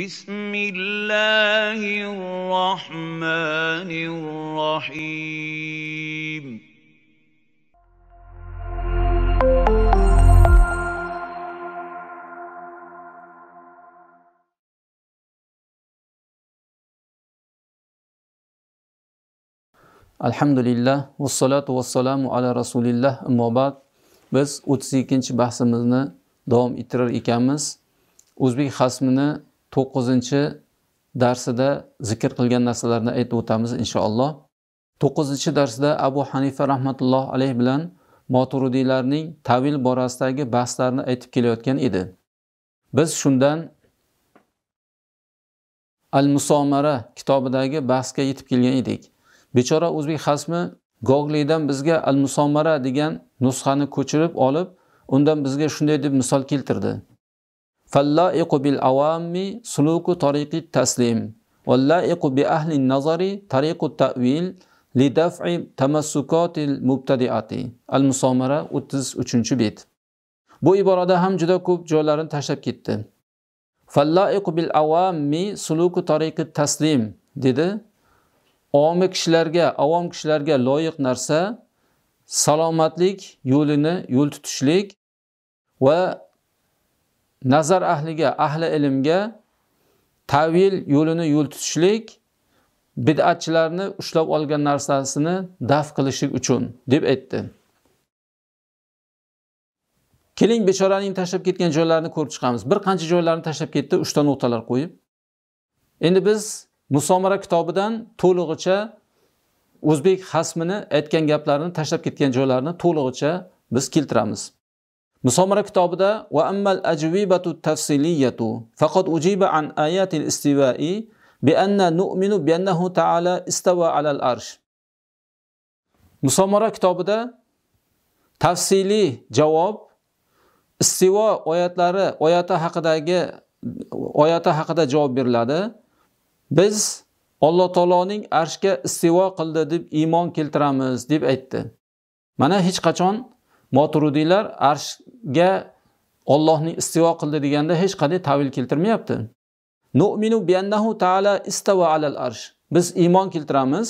بسم الله الرحمن الرحيم الحمد لله والصلاة والسلام على رسول الله أما بعد بس 32 بحثمزنا دوم اترار اكامز اوزبيك خاسمنا to'qqizinchi darsida zikr qilgan narsalarni aytib o'tamiz inshaalloh to'qqizinchi darsda abu hanifa rahmatulloh alayhi bilan moturudiylarning tavil borasidagi bahslarni aytib kelayotgan edi biz shundan al musomara kitobidagi bahsga yetib kelgan edik bechora o'zbek xasmi goglidan bizga al musomara degan nusxani ko'chirib olib undan bizga shunday deb misol keltirdi فاللائق بالعوام سلوك طريق التسليم واللائق بأهل النظر طريق التأويل لدفع تمسكات المبتدئات المصامرة 33 bet Bu iborada ham juda ko'p joylarini tashlab ketdi. فاللائق bil سلوك طريق tariqi dedi. Omi kishilarga, avom kishilarga loyiq narsa salomatlik yo'lini yo'l tutishlik va nazar ahliga ahli ilmga tavil yo'lini yo'l tutishlik bid'atchilarni ushlab olgan narsasini daf qilishlik uchun deb aytdi keling bechoraning tashlab ketgan joylarini ko'rib chiqamiz bir qancha joylarni tashlab ketdi uchta nuqtalar qo'yib endi biz musomara kitobidan to'lig'icha o'zbek hasmini aytgan gaplarini tashlab ketgan joylarini to'lig'icha biz keltiramiz Musomara kitobida va ammal ajwibatu tafsiliyatu faqat ujiba an ayatil istivai bi anna nu'minu bi annahu ta'ala istawa alal arsh. Musomara kitobida tafsiliy javob istivo oyatlari oyati haqidagi oyati haqida javob beriladi. Biz Alloh taoloning arshga istivo qildi deb iymon keltiramiz deb aytdi. Mana hech qachon moturudiylar arshga Allohning istivo qildi deganda hech qanday tavil keltirmayapti nu'minu biannahu taala istava alal arsh biz iymon keltiramiz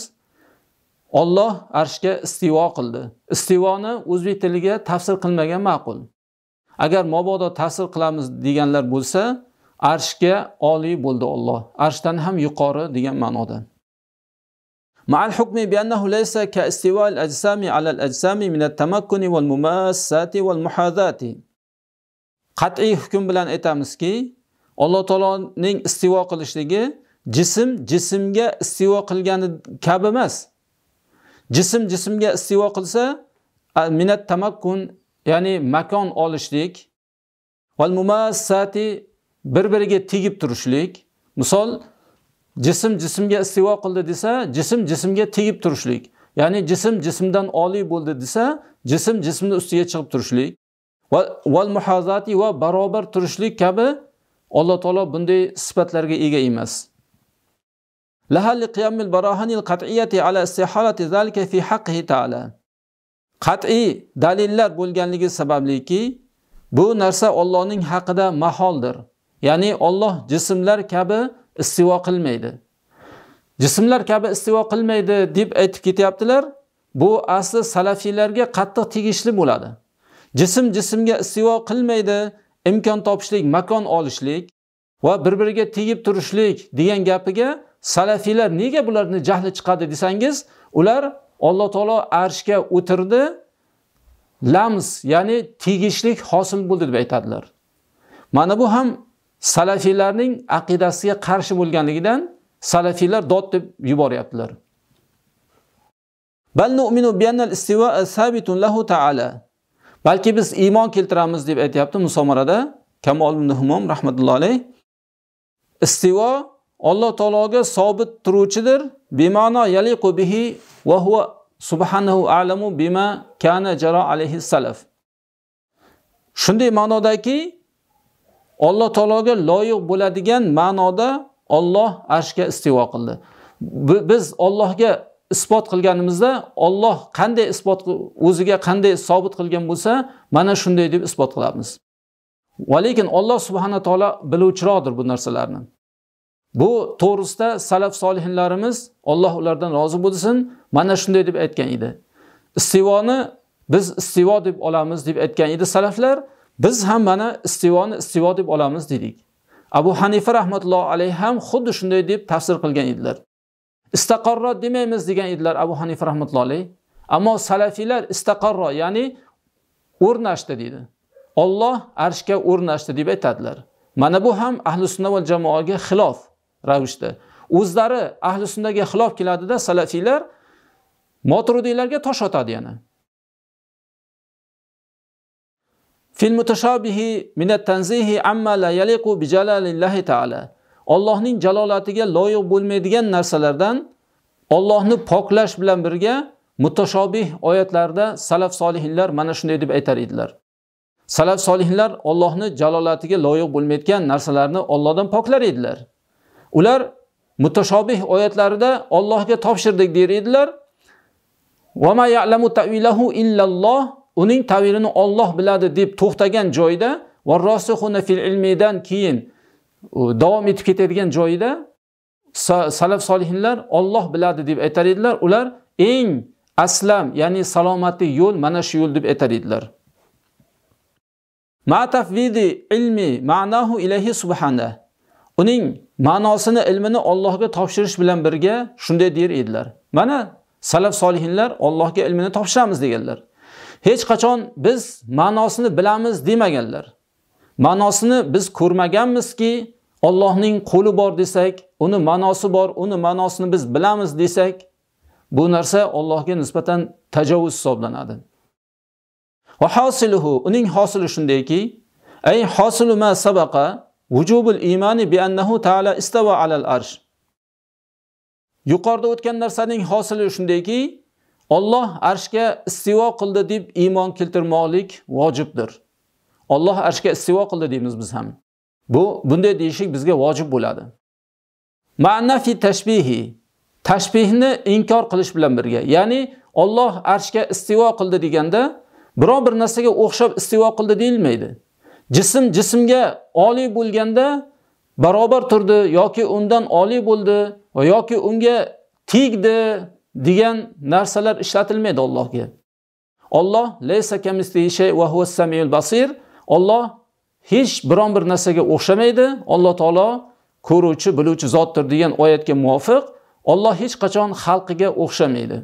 Alloh arshga istivo qildi istivoni o'zbek tiliga tafsir qilmagan ma'qul agar mabodo tafsir qilamiz deganlar bo'lsa arshga oliy bo'ldi Alloh arshdan ham yuqori degan ma'noda مع الحكم بأنه ليس كاستواء الأجسام على الأجسام من التمكن والمماسات والمحاذاة qat'iy hukm bilan aytamizki Alloh taoloning istivo qilishligi jism jismga istivo qilgani kabi emas jism jismga istivo qilsa minat tamakkun ya'ni makon olishlik val mumassati bir biriga tegib turishlik misol jism jismga istivo qildi desa jism jismga tegib turishlik ya'ni jism jismdan oliy bo'ldi desa jism jismni ustiga chiqib turishlik va val muhazati va barobar turishlik kabi alloh taolo bunday sifatlarga ega emas qat'iyati ala zalika fi ta'ala qat'iy dalillar bo'lganligi sababliki bu narsa Allohning haqida maholdir ya'ni Alloh jismlar kabi istivo qilmaydi. Jismlar kabi istivo qilmaydi deb aytib ketyaptilar. Bu asli salafiylarga qattiq tegishli bo'ladi. Jism jismga istivo qilmaydi, imkon topishlik, makon olishlik va bir-biriga tegib turishlik degan gapiga salafiylar nega bularni jahli chiqadi desangiz, ular Alloh taolo arshga o'tirdi, lams, ya'ni tegishlik hosil bo'ldi deb aytadilar. Mana bu ham salafiylarning aqidasiga qarshi bo'lganligidan salafiylar dod deb yuboryaptilar. Bal bi anna al-istiwa sabitun lahu ta'ala. Balki biz iymon keltiramiz deb aytayapti Musomarada Kamol ibn Humom rahmatullohi alayh. istivo Alloh taologa sobit turuvchidir. bemano yaliqu bihi va huwa subhanahu a'lamu bima kana jaro alayhi salaf. Shunday ma'nodaki Alloh taologa loyiq bo'ladigan ma'noda Alloh arshga istivo qildi. Biz Allohga isbot qilganimizda Alloh qanday isbot o'ziga qanday sobit qilgan bo'lsa, mana shunday deb isbot qilamiz. Va lekin Alloh subhanahu taolo biluvchiroqdir bu narsalarni. Bu to'g'risida salaf solihlarimiz Alloh ulardan rozi bo'lsin, mana shunday deb aytgan edi. Istivoni biz istivo deb olamiz deb aytgan edi salaflar Biz ham mana istivoni istivo deb olamiz dedik. Abu Hanifa rahmatullohi alayhi ham xuddi shunday deb tafsir qilgan edilar. Istaqarro demaymiz degan edilar Abu Hanifa rahmatullohi alayhi. Ammo salafiylar istaqarro, ya'ni o'rnashdi dedi. Alloh arshga o'rnashdi deb aytadilar. Mana bu ham ahli sunna va jamoaga xilof ravishda. O'zlari ahli sunnaga xilof keladida salafiylar Moturudiylarga tosh otadi yana. Fil mutashabihi minat tanzihi amma la yaliqu bi jalalillahi ta'ala. Allohning jalolatiga loyiq bo'lmaydigan narsalardan Allohni poklash bilan birga mutashobih oyatlarda salaf solihinlar mana shunday deb aytar edilar. Salaf solihinlar Allohni jalolatiga loyiq bo'lmayotgan narsalarni Allohdan poklar edilar. Ular mutashobih oyatlarida Allohga topshirdik der edilar. Va ma ya'lamu ta'wilahu illalloh uning tavilini Alloh biladi deb to'xtagan joyda va rosihuna fil ilmidan keyin davom etib ketadigan joyida salaf solihinlar Alloh biladi deb aytar edilar. Ular eng aslam, ya'ni salomatli yo'l mana shu yo'l deb aytar edilar. Ma tafvidi ilmi ma'nahu ilahi subhanahu uning ma'nosini ilmini Allohga topshirish bilan birga shunday der edilar. Mana salaf solihinlar Allohga ilmini topshiramiz deganlar. hech qachon biz ma'nosini bilamiz demaganlar. Ma'nosini biz ko'rmaganmizki, Allohning qo'li bor desak, uni ma'nosi bor, uni ma'nosini biz bilamiz desak, bu narsa Allohga nisbatan tajovuz hisoblanadi. Va hosiluhu uning hosili shundayki, ay hosilu ma sabaqa vujubul imani bi annahu ta'ala istawa alal arsh. Yuqorida o'tgan narsaning hosili shundayki, Alloh arshga istivo qildi deb iymon keltirmoqlik vojibdir. Alloh arshga istivo qildi deymiz biz ham. Bu bunday deyishlik bizga vojib bo'ladi. Ma'nafi tashbihi tashbihni inkor qilish bilan birga, ya'ni Alloh arshga istivo qildi deganda biror bir narsaga o'xshab istivo qildi deyilmaydi. Jism jismga oliy bo'lganda barobar turdi yoki undan oliy bo'ldi va yoki unga tegdi degan narsalar ishlatilmaydi Allohga. Alloh olloh va huwas samiul basir. Alloh hech biron bir narsaga o'xshamaydi. Alloh taolo ko'ruvchi, biluvchi zotdir degan oyatga muvofiq Alloh hech qachon xalqiga o'xshamaydi.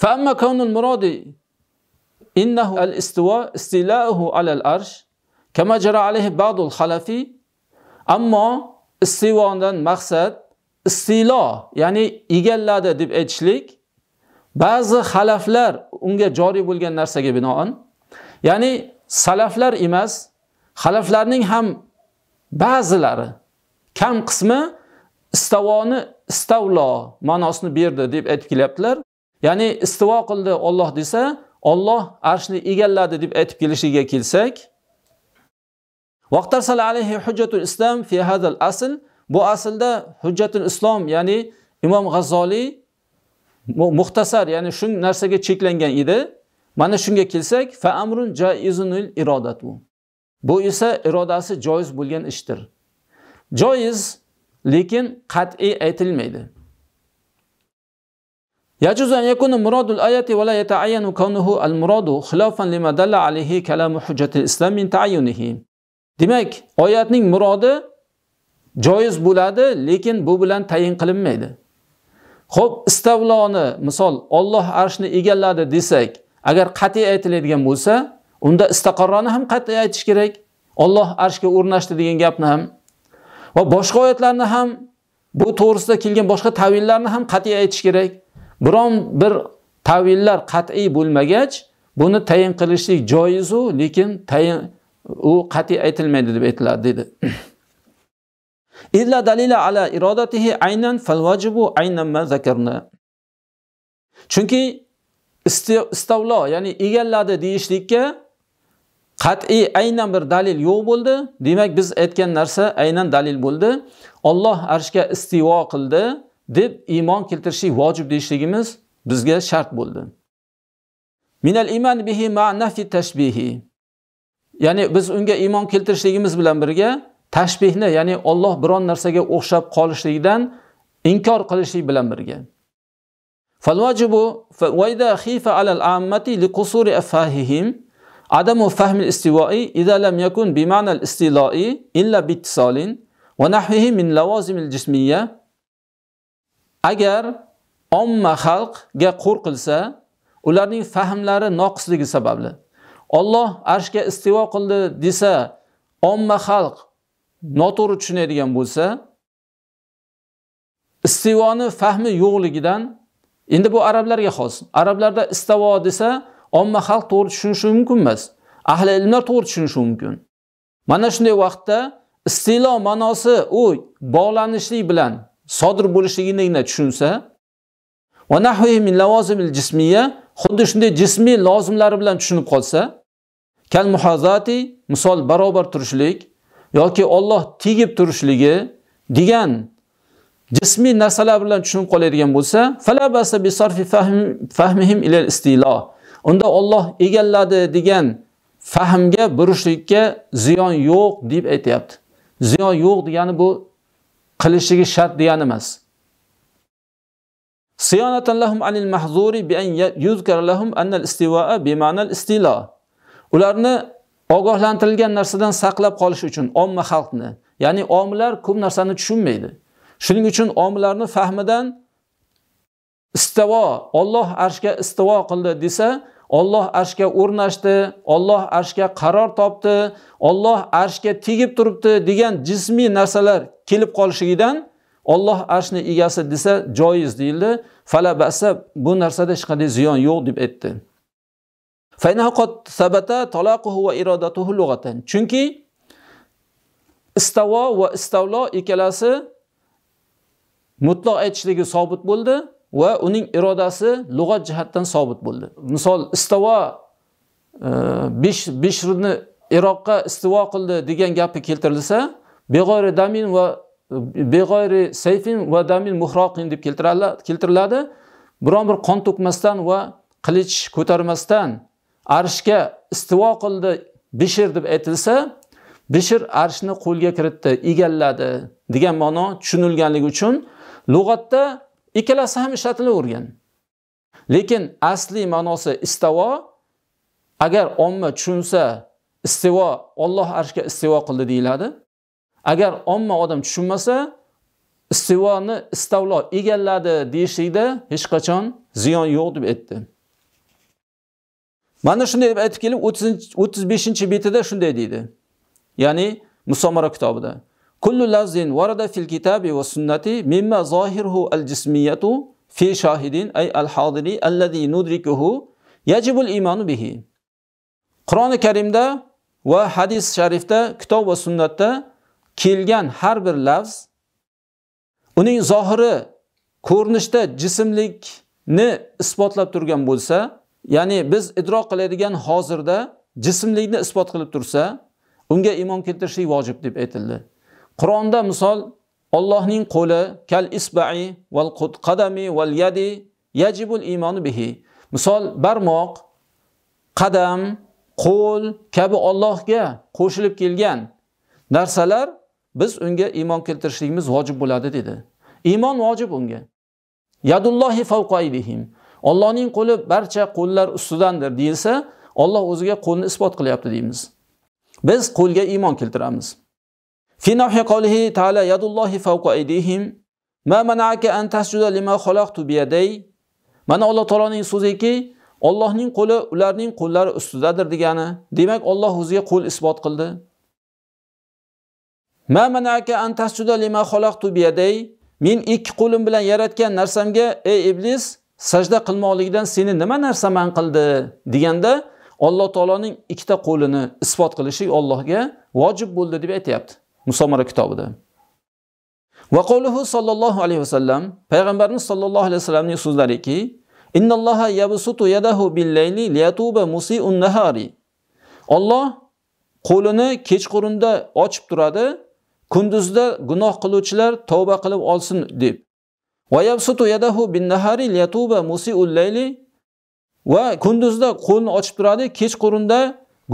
Fa amma kawnul murodi innahu al-istiwa istila'uhu ala arsh kama jara ba'dul khalafi ammo istivondan maqsad istilo ya'ni egalladi deb aytishlik ba'zi xalaflar unga joriy bo'lgan narsaga binoan ya'ni salaflar emas xalaflarning ham ba'zilari kam qismi istavoni istavlo ma'nosini berdi deb aytib kelyaptilar ya'ni istivo qildi Alloh desa Alloh arshni egalladi deb aytib kelishiga kelsak vaqtasal alayhi hujjatul islam fi hadal asl Bu aslida Hujjatul Islom, ya'ni Imom G'azzoliy muxtasar, ya'ni shu narsaga cheklangan edi. Mana shunga kelsak, fa amrun jaizunil irodatu. Bu esa irodasi joiz bo'lgan ishdir. Joiz, lekin qat'iy aytilmaydi. يجوز أن يكون مراد الآية ولا يتعين كونه المراد خلافا لما دل عليه كلام حجة الإسلام من تعينه. Demak, oyatning murodi joiz bo'ladi, lekin bu bilan tayin qilinmaydi. Xo'p, istavloni, misol Alloh arshni egalladi desak, agar qat'iy aytiladigan bo'lsa, unda istaqarroni ham qat'iy aytish kerak. Alloh arshga o'rnashdi degan gapni ham va boshqa oyatlarni ham bu to'g'risida kelgan boshqa tavillarni ham qat'iy aytish kerak. Biron bir tavillar qat'iy bo'lmagach, buni tayin qilishlik joizu, lekin tayin u qat'iy aytilmaydi deb aytiladi dedi. Illa dalila ala irodatihi aynan vajibu aynan ma zakarna. Chunki istavlo ya'ni egalladi deyishlikka qat'iy aynan bir dalil yo'q bo'ldi. Demak biz aytgan narsa aynan dalil bo'ldi. Alloh arshga istivo qildi deb iymon keltirishlik vojib deyishligimiz bizga shart bo'ldi. Minal iman bihi ma nafi tashbihi. Ya'ni biz unga iymon keltirishligimiz bilan birga tashbihni ya'ni Alloh biron narsaga o'xshab qolishlikdan inkor qilishlik bilan birga. Falvajibu wa afahihim عدم فهم الاستوائي إذا لم يكن بمعنى الاستيلائي إلا باتصال ونحوه من لوازم الجسمية agar omma xalqga qo'r qilsa ularning fahmlari noqisligi sababli Alloh arshga istivo qildi desa omma xalq noto'g'ri tushunadigan bo'lsa, istivoni fahmi yo'qligidan endi bu arablarga xos. Arablarda istavo desa, omma xalq to'g'ri tushunishi mumkin emas. Ahli ilmlar to'g'ri tushunishi mumkin. Mana shunday vaqtda istilo ma'nosi u bog'lanishlik bilan sodir bo'lishligini tushunsa, min xuddi shunday jismiy lozimlari bilan tushunib qolsa, kal muhozati misol barobar turishlik, yoki Alloh tegib turishligi degan jismiy narsalar bilan tushunib qoladigan bo'lsa, bi sarfi fahmihim istilo. Unda Alloh egalladi degan fahmga burishlikka ziyon yo'q deb aytayapti. Ziyon yo'q degani bu qilishligi shart degani emas. lahum anil mahzuri bi an anna al bi Ularni ogohlantirilgan narsadan saqlab qolish uchun omma xalqni, ya'ni omilar ko'p narsani tushunmaydi. Shuning uchun omilarni fahmidan istavo, Alloh arshga istavo qildi desa, Alloh arshga o'rnashdi, Alloh arshga qaror topdi, Alloh arshga tegib turibdi degan jismiy narsalar kelib qolishidan Alloh arshni egasi desa joiz deyildi. Fala ba'sa bu narsada hech qanday ziyon yo'q deb aytdi. Faynahu qad sabata talaquhu va irodatuhu lughatan. Chunki istavo va istavlo ikkalasi mutloq aytishligi sobit bo'ldi va uning irodasi lug'at jihatdan sobit bo'ldi. Misol istavo besh beshrudni Iroqqa istivo qildi degan gapi keltirilsa, beg'oyri damin va beg'oyri sayfin va damin muhroqin deb keltiriladi. Biron bir qon to'kmasdan va qilich ko'tarmasdan arshga istivo qildi bishir deb aytilsa bishir arshni qo'lga kiritdi egalladi degan ma'no tushunilganligi uchun lug'atda ikkalasi ham ishlatilavergan lekin asli ma'nosi istavo agar omma tushunsa istivo Alloh arshga istivo qildi deyiladi agar omma odam tushunmasa istivoni istavlo egalladi deyishlikda hech qachon ziyon yo'q deb aytdi Mana shunday deb aytib kelib 35 betida shunday deydi. Ya'ni Musomara kitobida. Kullu lazin warada fil kitabi va sunnati mimma zohirhu al-jismiyatu fi shahidin ay al-hadiri allazi nudrikuhu yajibul imanu bihi. Qur'oni Karimda va hadis sharifda kitob va sunnatda kelgan har bir lafz uning zohiri ko'rinishda jismlikni isbotlab turgan bo'lsa, Ya'ni biz idroq qiladigan hozirda jismlikni isbot qilib tursa, unga iymon keltirishlik vojib deb aytildi. Qur'onda misol Allohning qo'li kal isba'i val qadami val yadi yajibul iymoni bihi. Misol barmoq, qadam, qo'l kabi Allohga qo'shilib kelgan narsalar biz unga iymon keltirishligimiz vojib bo'ladi dedi. Iymon vojib unga. Yadullohi fawqa aydihim. Allohning qo'li barcha qo'llar ustidandir deyilsa, Alloh o'ziga qo'lni isbot qilyapti deymiz. Biz qo'lga iymon keltiramiz. Fi ta'ala yadullohi fawqa ma an tasjuda lima Mana Alloh taoloning so'ziki, Allohning qo'li ularning qo'llari ustidadir degani. Demak, Alloh o'ziga qo'l isbot qildi. Ma an tasjuda lima Men ikki qo'lim bilan yaratgan narsamga ey iblis sajda qilmoqligidan seni nima narsa man qildi deganda Alloh taoloning ikkita qo'lini isbot qilishi Allohga vojib bo'ldi deb aytayapti Musomara kitobida. Va qoluhu sallallohu alayhi vasallam payg'ambarimiz sallallohu alayhi vasallamning so'zlariki: "Innalloha yadahu liyatuba nahari." Alloh qo'lini kechqurunda ochib turadi, kunduzda gunoh qiluvchilar tavba qilib olsin deb. وَيَبْسُتُ يَدَهُ بِالنَّهَارِ لِيَتُوبَ مُسِئُ اللَّيْلِ va kunduzda qo'lni ochib turadi kechqurunda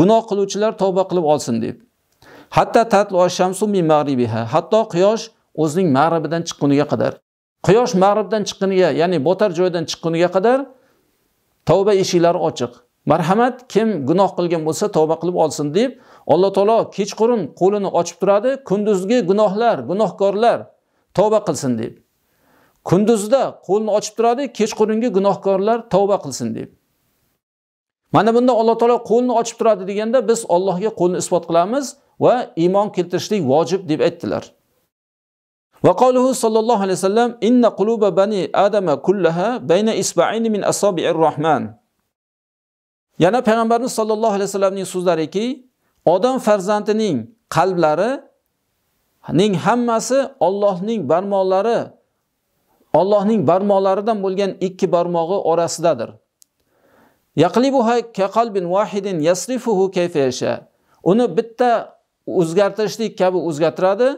gunoh qiluvchilar tavba qilib olsin deb hatta tatlo shamsu min mag'ribiha hatto quyosh o'zining mag'ribidan chiqquniga qadar quyosh mag'ribdan chiqquniga ya'ni botar joydan chiqquniga qadar tavba eshiklari ochiq marhamat kim gunoh qilgan bo'lsa tavba qilib olsin deb alloh taolo kechqurun qo'lini ochib turadi kunduzgi gunohlar gunohkorlar tavba qilsin deb kunduzda qo'lni ochib turadi kechqurungi gunohkorlar tavba qilsin deb mana bunda alloh taolo qo'lni ochib turadi deganda biz ollohga qo'lni isbot qilamiz va iymon keltirishlik vojib deb aytdilar va qoluhu sollallohu alayhi vasallam inna quluba bani adama kullaha bayna isba'ini min asobi'ir rohman yana payg'ambarimiz sollallohu alayhi vasallamning so'zlariki odam farzandining qalblari ning hammasi Allohning barmoqlari Allohning barmoqlaridan bo'lgan ikki barmog'i orasidadir. Yaqlibuha ka qalbin wahidin yasrifuhu kayfa yasha. Uni bitta o'zgartirishlik kabi o'zgartiradi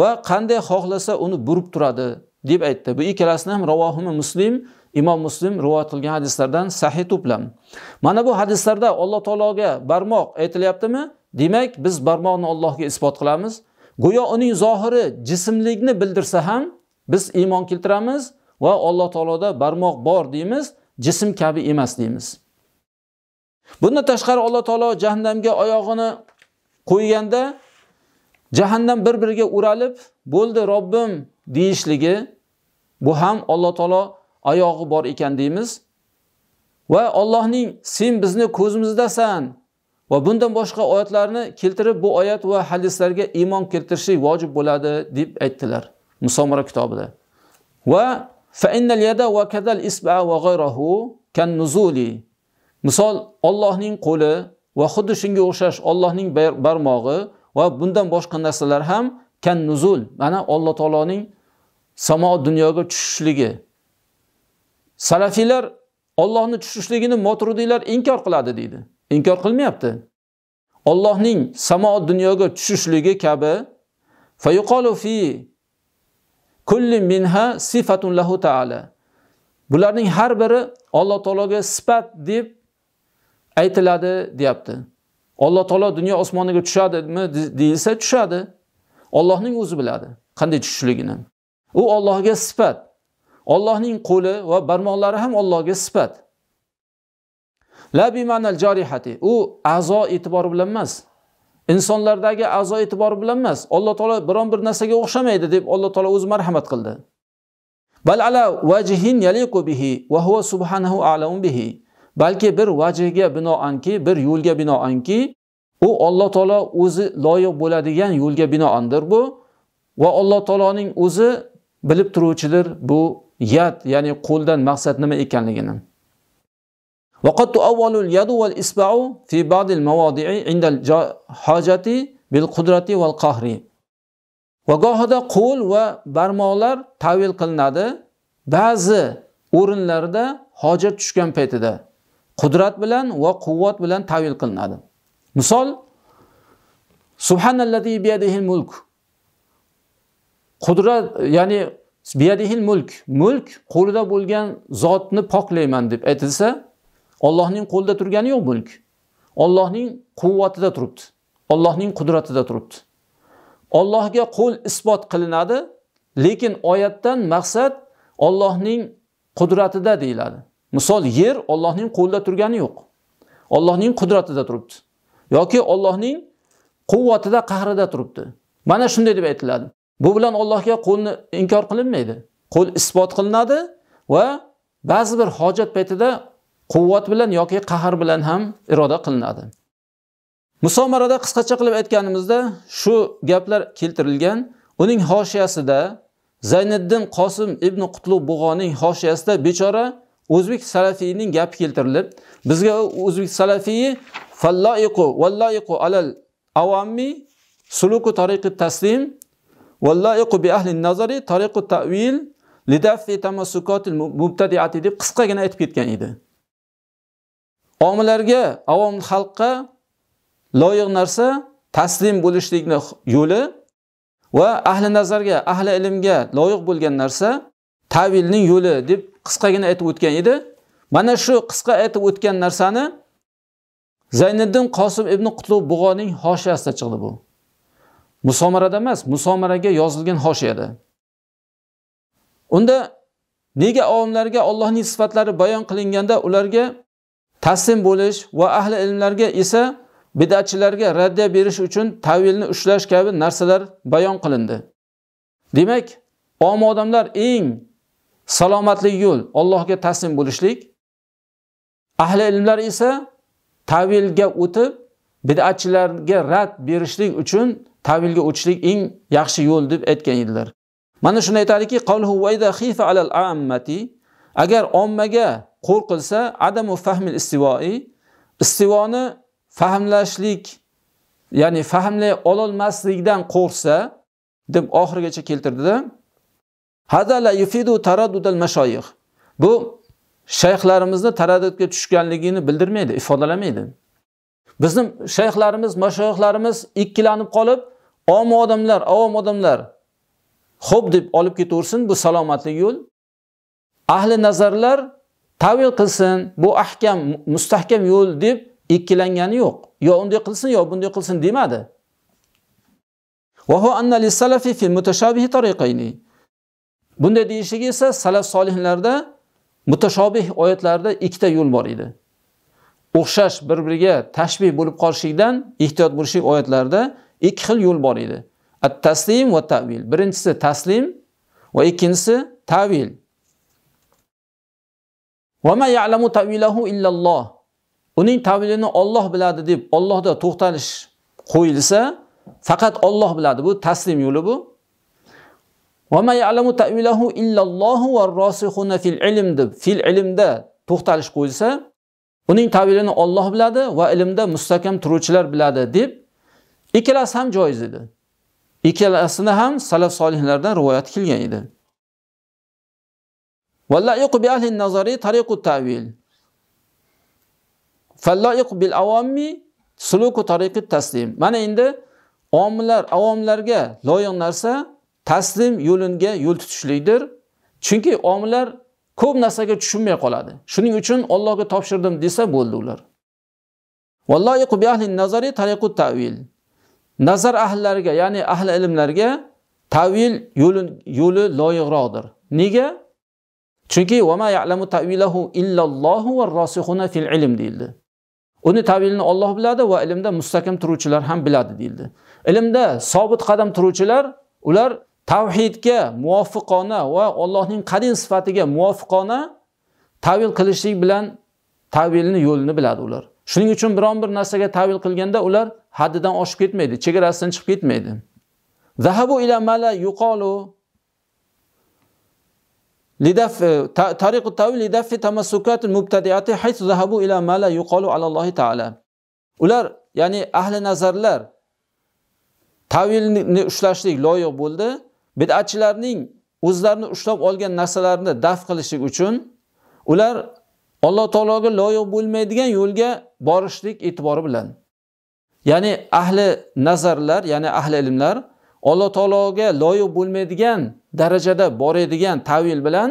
va qanday xohlasa uni burib turadi deb aytdi. Bu ikkalasini ham ravohimi Muslim, Imom Muslim rivoyat qilgan hadislardan sahih to'plam. Mana bu hadislarda Alloh taologa barmoq aytilyaptimi? Demak, biz barmoqni Allohga isbot qilamiz. Go'yo uning zohiri jismlikni bildirsa ham, biz iymon keltiramiz va Alloh taoloda barmoq bor deymiz, jism kabi emas deymiz. Bundan tashqari Alloh taolo jahannamga oyog'ini qo'yganda jahannam bir-biriga o'ralib, bo'ldi Robbim deyishligi bu ham Alloh taolo oyog'i bor ekan deymiz. Va Allohning sen bizni ko'zimizdasan va bundan boshqa oyatlarni keltirib bu oyat va hadislarga iymon keltirishlik vojib bo'ladi deb aytdilar. Musomara kitobida. Va fa innal yada va kadal isba va g'ayrahu kan nuzuli. Misol Allohning qo'li va xuddi shunga o'xshash Allohning barmog'i va bundan boshqa narsalar ham kan nuzul. Mana Alloh taoloning samo dunyoga tushishligi. salafilar Allohni tushishligini Maturidiylar inkor qiladi deydi. Inkor qilmayapti. Allohning samo dunyoga tushishligi kabi fa yuqalu fi kulli minha sifatun lahu taala. Bularning har biri Alloh taologa sifat deb aytiladi, deyapti. Alloh taolo dunyo osmoniga tushadimi deilsa tushadi. Allohning o'zi biladi qanday tushishligini. U Allohga sifat. Allohning qo'li va barmoqlari ham Allohga sifat. La bi ma'nal jarihati. U a'zo e'tibori bilan emas, insonlardagi a'zo e'tibori bilan emas alloh taolo biron bir narsaga o'xshamaydi deb alloh taolo o'zi marhamat qildi bal ala vajhin yaliqu bihi va huwa subhanahu alamun bihi balki bir vajhga binoanki bir yo'lga binoanki u Alloh taolo o'zi loyiq bo'ladigan yo'lga binoandir bu va Alloh taoloning o'zi bilib turuvchidir bu yat ya'ni qo'ldan maqsad nima ekanligini وقد تؤول اليد والإصبع في بعض المواضع عند الحاجة بالقدرة والقهر وقاهدا قول وبرموlar tavil qilinadi ba'zi حاجه hojat tushgan قدرت билан bilan va билан bilan tavil مثال سبحان الذي بيده الملك قدرت يعني بيده الملك ملك qo'lida bo'lgan zotni poklayman ديب aytilsa Allohning qo'lida turgani yo'q mulk. Allohning quvvatida turibdi. Allohning qudratida turibdi. Allohga qo'l isbot qilinadi, lekin oyatdan maqsad Allohning qudratida deyiladi. Misol yer Allohning qo'lida turgani yo'q. Allohning qudratida turibdi yoki Allohning quvvatida, qahrida turibdi. Mana shunday deb aytiladi. Bu bilan Allohga qo'lni inkor qilinmaydi. Qo'l isbot qilinadi va ba'zi bir hojat paytida quvvat bilan yoki qahr bilan ham iroda qilinadi. Musomarada qisqacha qilib aytganimizda shu gaplar keltirilgan. Uning hoshiyasida Zayniddin Qosim ibn Qutlug Bug'oning hoshiyasida bechora O'zbek salafiyining gapi keltirilib, bizga O'zbek salafiyi falloiqu vallaiqu alal avammi suluku tariqi taslim vallaiqu bi ahli nazari tariqu tavil lidafi tamassukotil mubtadi'ati deb qisqagina aytib ketgan edi. omilarga avom xalqqa loyiq narsa taslim bo'lishlikni yo'li va ahli nazarga, ahli ilmga loyiq bo'lgan narsa tavilning yo'li deb qisqagina aytib o'tgan edi. Mana shu qisqa aytib o'tgan narsani Zayniddin Qosim ibn Qutlug Bug'oning hoshiyasida chiqdi bu. Musomarada emas, musomaraga yozilgan hoshiyada. Unda nega avomlarga Allohning sifatlari bayon qilinganda ularga taslim bo'lish va ahli ilmlarga esa bid'atchilarga raddiya berish uchun tavilni ushlash kabi narsalar bayon qilindi. Demak, omm odamlar eng salomatli yo'l Allohga taslim bo'lishlik, ahli ilmlar esa tavilga o'tib bid'atchilarga rad berishlik uchun tavilga o'tishlik eng yaxshi yo'l deb aytgan edilar. Mana shuni aytadiki, khifa agar ommaga qo'l qilsa adamu fahmil istivoi istivoni fahmlashlik ya'ni fahmlay ololmaslikdan qo'rqsa deb oxirigacha keltirdida hadala yufidu taraddudal mashoyih bu shayxlarimizni taraddudga tushganligini bildirmaydi ifodalamaydi bizni shayxlarimiz mashoyihlarimiz ikkilanib qolib omi odamlar avom odamlar xo'p deb olib ketaversin bu salomatlik yo'l ahli nazarlar tavil qilsin, bu ahkam, mustahkam yo'l deb ikkilangani yo'q. Yo unday qilsin, yo bunday qilsin demadi. Bunday deyishligi esa salaf solihlarda mutashobih oyatlarda ikkita yo'l bor edi. O'xshash bir-biriga tashbih bo'lib qolishlikdan ehtiyot bo'lishlik oyatlarda ikki xil yo'l bor edi. At-taslim va ta'vil. Birinchisi taslim va ikkinchisi ta'vil. Va ma ya'lamu ta'vilahu illalloh. Uning ta'vilini Alloh biladi deb Allohda to'xtalish qo'yilsa, faqat Alloh biladi. Bu taslim yo'li bu. Va ma ya'lamu ta'vilahu illalloh va rosikhuna fil ilm deb fil ilmda to'xtalish qo'yilsa, uning ta'vilini Alloh biladi va ilmda mustahkam turuvchilar biladi deb ikkalasi ham joiz edi. Ikkalasini ham salaf solihlardan rivoyat kelgan edi. واللائق بأهل النظري طريق التأويل فاللائق بالأوامي سلوك طريق التسليم mana endi omillar avomlarga loyiq narsa taslim yo'linga yo'l tutishlikdir chunki كوب ko'p narsaga tushunmay qoladi shuning uchun Allohga topshirdim desa bo'ldi ular valloyiqu bi ahli nazari tariqut tavil nazar ahlilariga ya'ni ahli ilmlarga tavil yo'li yo'li loyiqroqdir nega chunki vama ya'lamu tavilahu illallohu va rosihuna fil ilm deyildi uni tavilini olloh biladi va ilmda mustahkam turuvchilar ham biladi deyildi ilmda sobit qadam turuvchilar ular tavhidga muvofiqona va allohning qadim sifatiga muvofiqona tavil qilishlik bilan tavilni yo'lini biladi ular shuning uchun biron bir narsaga tavil qilganda ular haddidan oshib ketmaydi chegarasidan chiqib ketmaydi zahabu ila mala yuqolu لدف طريق التأويل لدف تمسكات المبتدعات حيث ذهبوا إلى ما لا يقال على الله تعالى ular ya'ni ahli nazarlar tavilni ushlashlik loyiq bo'ldi bid'atchilarning o'zlarini ushlab olgan narsalarini daf qilishlik uchun ular alloh taologa loyiq bo'lmaydigan yo'lga borishlik e'tibori bilan ya'ni ahli nazarlar ya'ni ahli ilmlar alloh taologa loyiq bo'lmaydigan darajada boradigan tavil bilan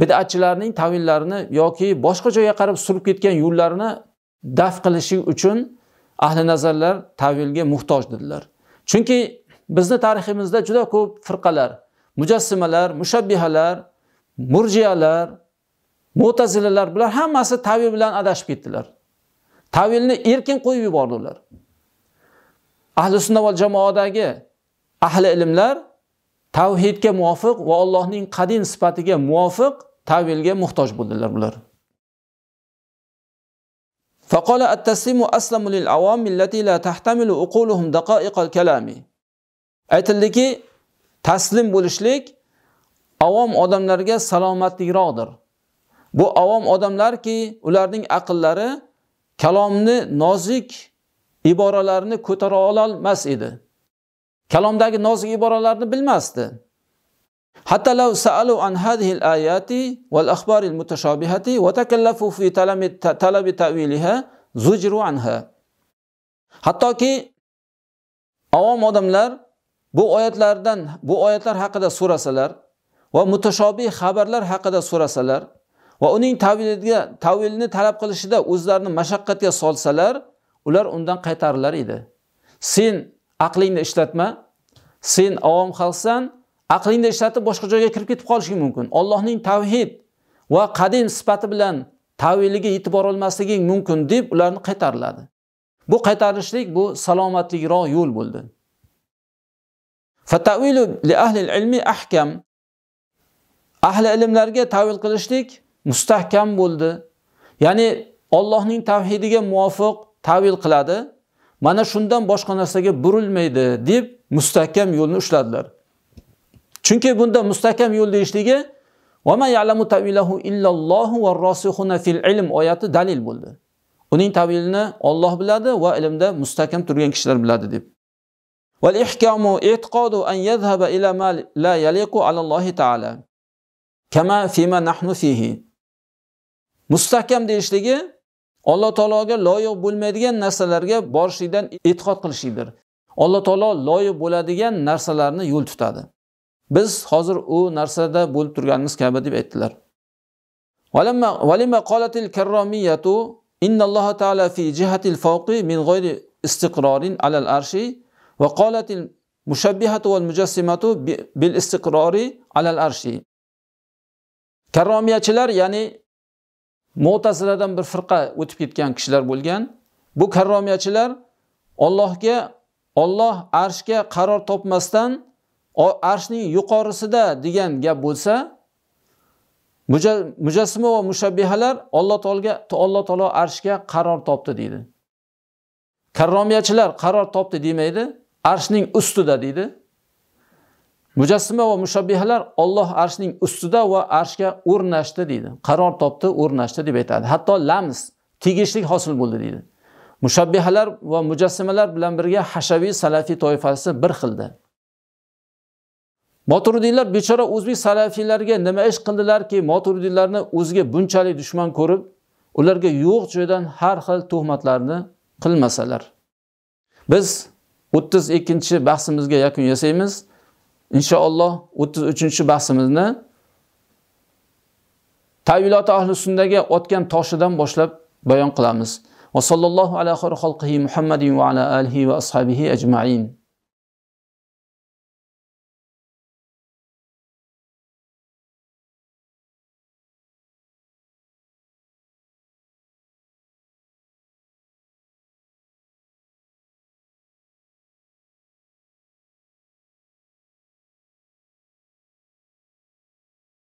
bidatchilarning tavillarini yoki boshqa joyga qarab surib ketgan yo'llarini daf qilishi uchun ahli nazarlar tavilga muhtoj dedilar chunki bizni tariximizda juda ko'p firqalar mujassimalar mushabbihalar murjiyalar mo'tazilalar bular hammasi tavil bilan adashib ketdilar tavilni erkin qo'yib yubordi ular ahli sunna va jamoadagi ahli ilmlar tavhidga muvofiq va Allohning qadim sifatiga muvofiq tavilga muhtoj bo'ldilar bular. فقال التسليم اسلم للعوام التي لا تحتمل عقولهم دقائق الكلام aytildiki taslim bo'lishlik avom odamlarga salomatliroqdir bu avom odamlarki ularning aqllari kalomni nozik iboralarni ko'tara ololmas edi kalomdagi nozik iboralarni bilmasdi. hatto law sa'alu an hadhihi al-ayati wal akhbari al-mutashabihati wa takallafu fi talami talabi ta'wiliha zujru anha. Hattoki avom odamlar bu oyatlardan bu oyatlar haqida so'rasalar va mutashobih xabarlar haqida so'rasalar va uning taviliga tavilni talab qilishida o'zlarini mashaqqatga solsalar, ular undan qaytarilar edi. Sen aqlingni ishlatma. Sen avom xalqsan, aqlingni ishlatib boshqa joyga kirib ketib qolishing mumkin. Allohning tavhid va qadim sifati bilan taviliga yetib bora olmasliging mumkin deb ularni qaytariladi. Bu qaytarishlik bu salomatlikroq yo'l bo'ldi. li ahli ilmi ahkam. Ahli ilmlarga tavil qilishlik mustahkam bo'ldi. Ya'ni Allohning tavhidiga muvofiq tavil qiladi mana shundan boshqa narsaga burilmaydi deb mustahkam yo'lni ushladilar chunki bunda mustahkam yo'l deyishligi ya'lamu tavilahu illallohu fil ilm oyati dalil bo'ldi uning tavilini Alloh biladi va ilmda mustahkam turgan kishilar biladi deb an yadhhaba ila la taala fima nahnu fihi mustahkam deyishligi Alloh taologa loyiq bo'lmaydigan narsalarga borishlikdan e'tiqod qilishlikdir. Alloh taolo loyiq bo'ladigan narsalarni yo'l tutadi. Biz hozir u narsada bo'lib turganimiz kabi deb aytdilar. Valamma valima qolatil karromiyatu innalloha taala fi jihatil fawqi min g'ayri istiqrorin alal arshi va qolatil mushabbihatu val mujassimatu bil istiqrori alal Karromiyachilar ya'ni mo'tasiladan bir firqa o'tib ketgan kishilar bo'lgan bu karromiyachilar Allohga Alloh arshga qaror topmasdan arshning yuqorisida degan gap bo'lsa mujassima va mushabbihalar Alloh taolaga Alloh taolo arshga qaror topdi deydi karromiyachilar qaror topdi demaydi arshning ustida deydi mujassima va mushabbihalar Alloh arshning ustida va arshga o'rnashdi deydi qaror topdi o'rnashdi deb aytadi hatto lams tegishlik hosil bo'ldi deydi mushabbihalar va mujassimalar bilan birga hashaviy salafiy toifasi bir xilda moturudiylar bechora o'zbek salafiylarga nima ish qildilarki moturudiylarni o'ziga bunchalik dushman ko'rib ularga yo'q joydan har xil tuhmatlarni qilmasalar biz o'ttiz ikkinchi bahsimizga yakun yasaymiz inshaalloh 33-bahsimizni Tayyibat ahli sunnaga otgan toshidan boshlab bayon qilamiz. Va sallallohu ala Muhammadin va ala alihi va ashabihi ajma'in.